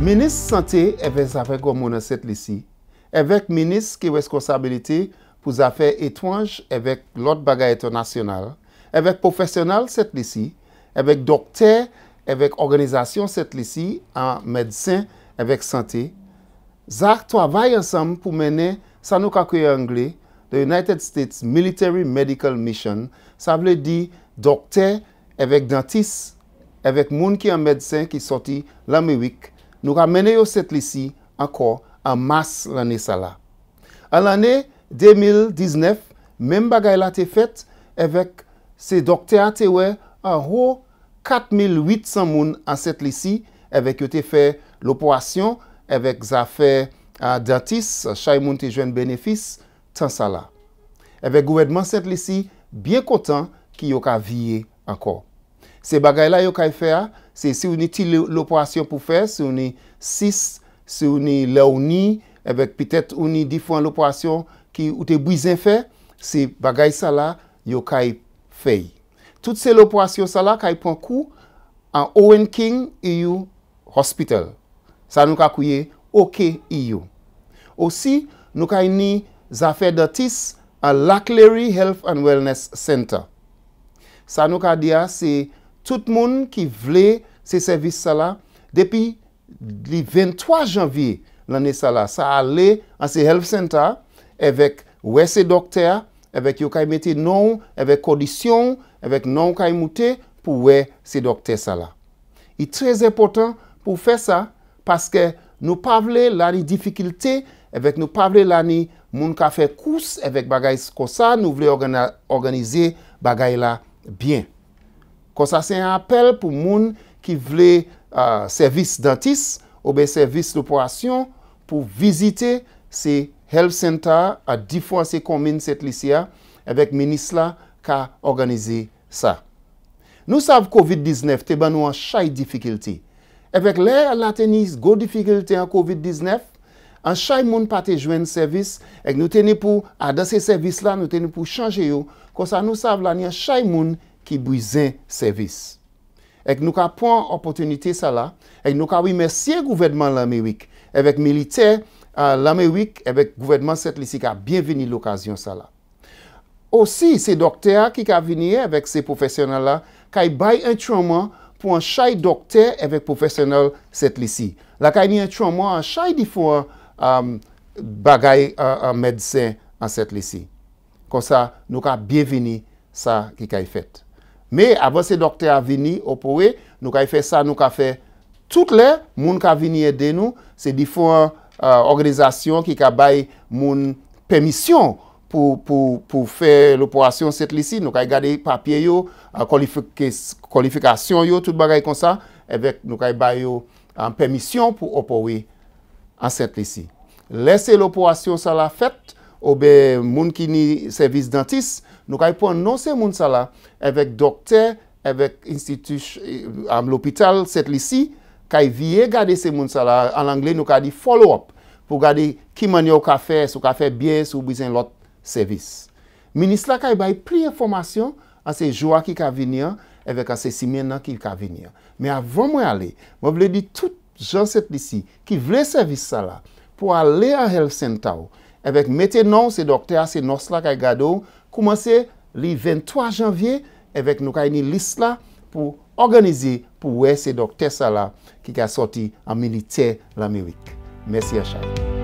Menis sante evè zafè gwa mounè set lisi, evèk menis ki wè skonsabilite pou zafè etwanj evèk lot bagay eto nasyonal, evèk profesyonal set lisi, evèk doktè, evèk organizasyon set lisi, an medsen evèk sante. Zak to avay ansam pou mène sanou kakwe angle, the United States Military Medical Mission, sa vle di doktè, evèk dantis, evèk moun ki an medsen ki soti lami wik, Nou ka mene yo set lisi anko an mas lane sala. An lane 2019, men bagay la te fet, evek se dokte a te we, an ho 4800 moun an set lisi, evek yo te fe loporasyon, evek zafè datis, chay moun te jwen benefis, tan sala. Evek gouvedman set lisi, biye koutan ki yo ka vie anko. Se bagay la yo ka efe a, Se ou ni ti l'oporasyon pou fè, se ou ni 6, se ou ni lè ou ni, ewek pitèt ou ni difon l'oporasyon ki ou te bwizen fè, se bagay sa la, yo kay fèy. Tout se l'oporasyon sa la kay pon kou an Owen King EU Hospital. Sa nou ka kouye OK EU. Osi nou kay ni Zafè D'Artiste an Lacklery Health and Wellness Center. Sa nou ka diya se... Tout moun ki vle se servis sa la, depi li 23 janvi lani sa la, sa ale an se health center, evek we se dokter, evek yo kay meti nou, evek kodisyon, evek nou kay moute pou we se dokter sa la. I trez epotan pou fe sa, paske nou pa vle lani difikilte, evek nou pa vle lani moun ka fe kous, evek bagay ko sa, nou vle organize bagay la byen. kon sa se apel pou moun ki vle servis dentis ou be servis l'oporasyon pou vizite se health center a difon se komine set lisia evèk menis la ka organize sa. Nou sav COVID-19 te ban nou an chay difficulti. Evèk lè la teni go difficulti an COVID-19, an chay moun pati jwen servis ek nou teni pou adan se servis la nou teni pou chanje yo kon sa nou sav la ni an chay moun ki bwize servis. Ek nou ka pon opotenite sa la, ek nou ka wimersye gouvedman l'Amerik, evek milite l'Amerik, evek gouvedman set lisi, ka bienveni l'okasyon sa la. Osi, se dokter ki ka venye evek se profesional la, kay bay entronman pou an chay dokter evek profesional set lisi. La kay ni entronman an chay di foun bagay medse an set lisi. Kon sa, nou ka bienveni sa ki kay fet. Me, avan se doktè a vini opowe, nou ka e fè sa, nou ka fè tout lè, moun ka vini edè nou, se difon euh, organizasyon ki ka bay moun pèmisyon pou fè l'oporasyon set lisi, nou ka e gade papye yo, euh, kwalifikasyon yo, tout bagay kon sa, nou ka e bay yo an pèmisyon pou opowe an set lisi. Lè se l'oporasyon sa la fèt, oube moun ki ni servis dantis, nou kay pon nou se moun sa la, evek dokte, evek institush, eh, am l'opital set li si, kay vie gade se moun sa la, an langle nou kay di follow up, pou gade ki manyo ka fe, sou ka fe bie, sou bizen lot servis. Minist la kay bay pli informasyon, anse jwa ki ka vinya, evek anse simen na ki ka vinya. Me avon mwen ale, mwen vle di tout jan set li si, ki vle servis sa la, pou ale a health center ou, Ewek metenon se dokte a se nos la kay gado, koumanse li 23 janvye, ewek nou kay ni lis la pou organize pou we se dokte sa la ki ka soti a milite l'Amerik. Mersi a chan.